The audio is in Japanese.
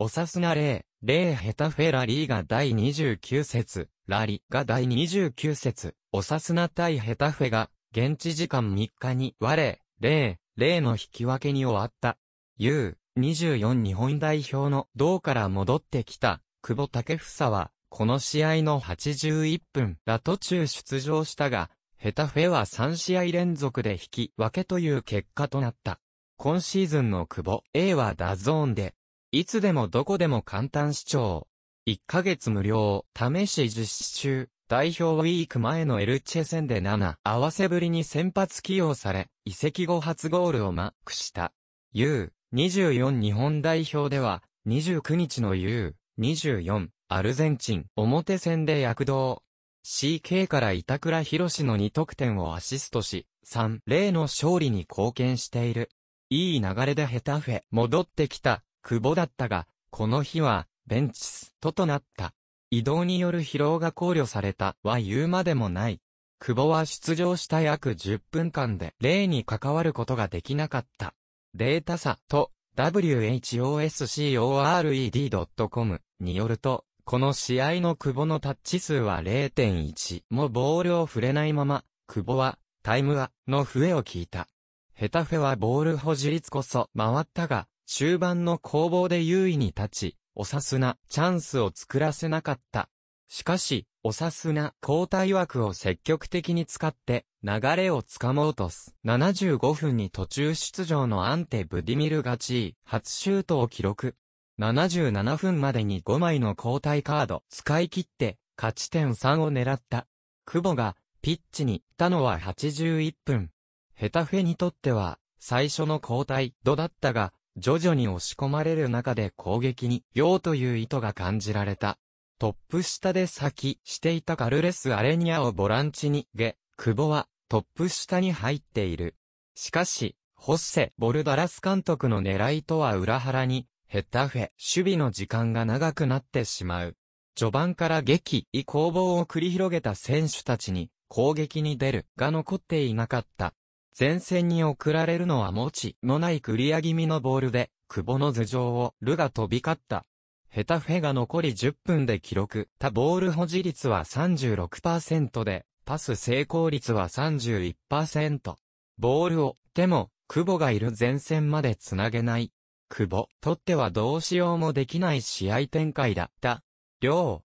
おさすが例、例ヘタフェラリーが第29節、ラリが第29節、おさすな対ヘタフェが、現地時間3日に、我、例、例の引き分けに終わった。U24 日本代表の銅から戻ってきた、久保建英は、この試合の81分ら途中出場したが、ヘタフェは3試合連続で引き分けという結果となった。今シーズンの久保 A はダゾーンでいつでもどこでも簡単視聴。1ヶ月無料、試し実施中、代表ウィーク前のエルチェ戦で7、合わせぶりに先発起用され、移籍後初ゴールをマークした。U24 日本代表では、29日の U24 アルゼンチン表戦で躍動。CK から板倉博の2得点をアシストし、3-0の勝利に貢献している。いい流れでヘタフェ戻ってきた。久保だったが、この日は、ベンチストとなった。移動による疲労が考慮されたは言うまでもない。久保は出場した約10分間で例に関わることができなかった。データ差と WHOSCORED.com によると、この試合の久保のタッチ数は0.1もボールを触れないまま、久保はタイムはの笛を聞いた。ヘタフェはボール保持率こそ回ったが、終盤の攻防で優位に立ち、おさすな、チャンスを作らせなかった。しかし、おさすな、交代枠を積極的に使って、流れをつかもうとす。75分に途中出場のアンテ・ブディミルが地位、初シュートを記録。77分までに5枚の交代カード、使い切って、勝ち点3を狙った。久保が、ピッチに行ったのは81分。ヘタフェにとっては、最初の交代、度だったが、徐々に押し込まれる中で攻撃に用という意図が感じられた。トップ下で先していたカルレス・アレニアをボランチに下、久保はトップ下に入っている。しかし、ホッセ・ボルダラス監督の狙いとは裏腹に、ヘッタフェ、守備の時間が長くなってしまう。序盤から激、異攻防を繰り広げた選手たちに、攻撃に出るが残っていなかった。前線に送られるのは持ちのないクリア気味のボールで、久保の頭上をルが飛び交った。ヘタフェが残り10分で記録。他ボール保持率は36%で、パス成功率は31%。ボールを、でも、久保がいる前線まで繋げない。久保、とってはどうしようもできない試合展開だった。両。